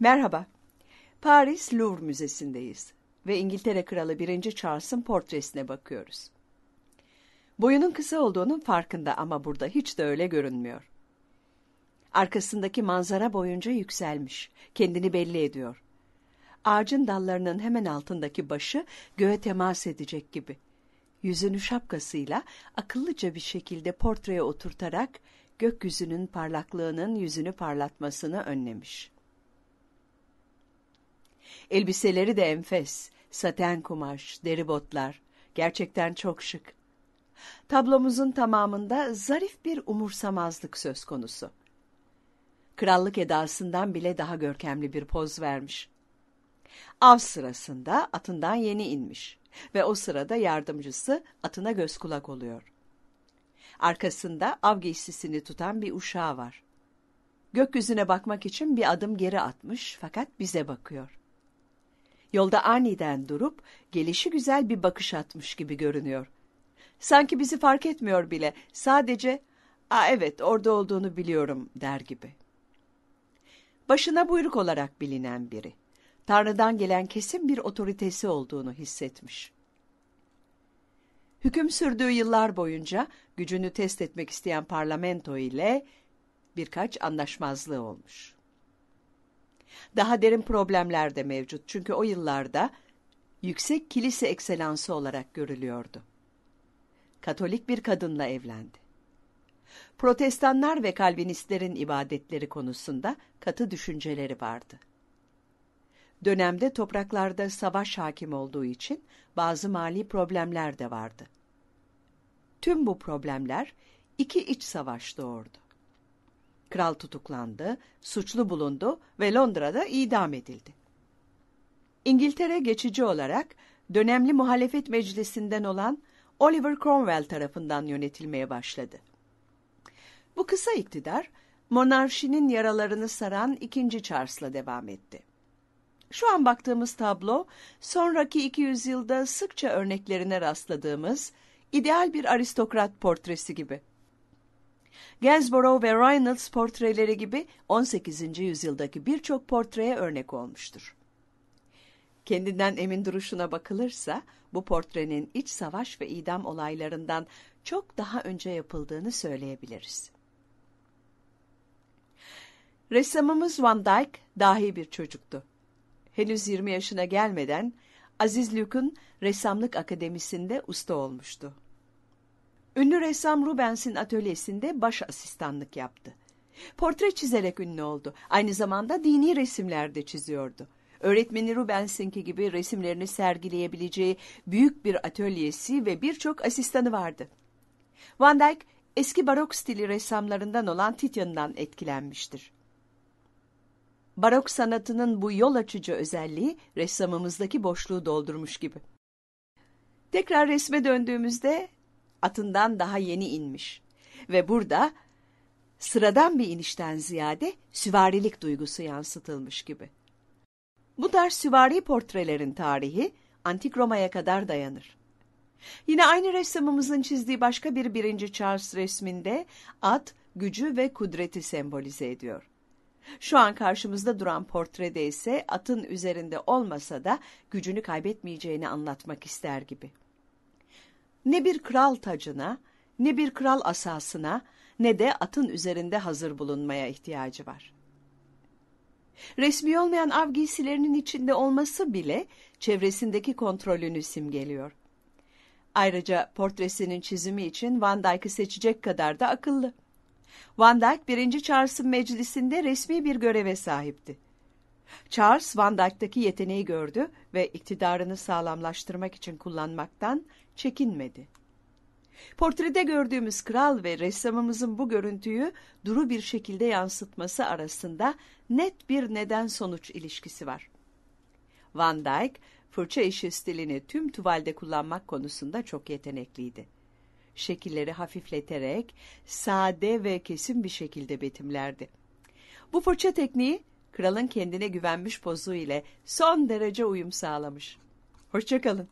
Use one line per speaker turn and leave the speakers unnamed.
Merhaba. Paris Louvre Müzesi'ndeyiz ve İngiltere Kralı 1. Charles'ın portresine bakıyoruz. Boyunun kısa olduğunun farkında ama burada hiç de öyle görünmüyor. Arkasındaki manzara boyunca yükselmiş, kendini belli ediyor. Ağacın dallarının hemen altındaki başı göğe temas edecek gibi. Yüzünü şapkasıyla akıllıca bir şekilde portreye oturtarak gökyüzünün parlaklığının yüzünü parlatmasını önlemiş.'' Elbiseleri de enfes, saten kumaş, deri botlar. Gerçekten çok şık. Tablomuzun tamamında zarif bir umursamazlık söz konusu. Krallık edasından bile daha görkemli bir poz vermiş. Av sırasında atından yeni inmiş ve o sırada yardımcısı atına göz kulak oluyor. Arkasında av giysisini tutan bir uşağı var. Gökyüzüne bakmak için bir adım geri atmış fakat bize bakıyor. Yolda aniden durup gelişi güzel bir bakış atmış gibi görünüyor. Sanki bizi fark etmiyor bile. Sadece "A evet, orada olduğunu biliyorum." der gibi. Başına buyruk olarak bilinen biri. Tanrı'dan gelen kesin bir otoritesi olduğunu hissetmiş. Hüküm sürdüğü yıllar boyunca gücünü test etmek isteyen parlamento ile birkaç anlaşmazlığı olmuş. Daha derin problemler de mevcut çünkü o yıllarda yüksek kilise ekselansı olarak görülüyordu. Katolik bir kadınla evlendi. Protestanlar ve Kalvinistlerin ibadetleri konusunda katı düşünceleri vardı. Dönemde topraklarda savaş hakim olduğu için bazı mali problemler de vardı. Tüm bu problemler iki iç savaş doğurdu. Kral tutuklandı, suçlu bulundu ve Londra'da idam edildi. İngiltere geçici olarak dönemli muhalefet meclisinden olan Oliver Cromwell tarafından yönetilmeye başladı. Bu kısa iktidar, monarşinin yaralarını saran 2. Charles'la devam etti. Şu an baktığımız tablo, sonraki 200 yılda sıkça örneklerine rastladığımız ideal bir aristokrat portresi gibi. Gainsborough ve Reynolds portreleri gibi 18. yüzyıldaki birçok portreye örnek olmuştur. Kendinden emin duruşuna bakılırsa bu portrenin iç savaş ve idam olaylarından çok daha önce yapıldığını söyleyebiliriz. Ressamımız Van Dyck dahi bir çocuktu. Henüz 20 yaşına gelmeden Aziz Lük'ün Ressamlık Akademisi'nde usta olmuştu. Ünlü ressam Rubens'in atölyesinde baş asistanlık yaptı. Portre çizerek ünlü oldu. Aynı zamanda dini resimler de çiziyordu. Öğretmeni Rubens'inki gibi resimlerini sergileyebileceği büyük bir atölyesi ve birçok asistanı vardı. Van Dyck, eski barok stili ressamlarından olan Titian'dan etkilenmiştir. Barok sanatının bu yol açıcı özelliği ressamımızdaki boşluğu doldurmuş gibi. Tekrar resme döndüğümüzde atından daha yeni inmiş ve burada sıradan bir inişten ziyade süvarilik duygusu yansıtılmış gibi. Bu tarz süvari portrelerin tarihi Antik Roma'ya kadar dayanır. Yine aynı ressamımızın çizdiği başka bir birinci Charles resminde at, gücü ve kudreti sembolize ediyor. Şu an karşımızda duran portrede ise atın üzerinde olmasa da gücünü kaybetmeyeceğini anlatmak ister gibi. Ne bir kral tacına, ne bir kral asasına, ne de atın üzerinde hazır bulunmaya ihtiyacı var. Resmi olmayan av giysilerinin içinde olması bile çevresindeki kontrolünü simgeliyor. Ayrıca portresinin çizimi için Van Dyck'ı seçecek kadar da akıllı. Van Dyck 1. Charles'ın meclisinde resmi bir göreve sahipti Charles Van Dyck'taki yeteneği gördü ve iktidarını sağlamlaştırmak için kullanmaktan çekinmedi. Portrede gördüğümüz kral ve ressamımızın bu görüntüyü duru bir şekilde yansıtması arasında net bir neden-sonuç ilişkisi var. Van Dyck, fırça işi stilini tüm tuvalde kullanmak konusunda çok yetenekliydi. Şekilleri hafifleterek, sade ve kesin bir şekilde betimlerdi. Bu fırça tekniği kralın kendine güvenmiş pozu ile son derece uyum sağlamış. Hoşçakalın.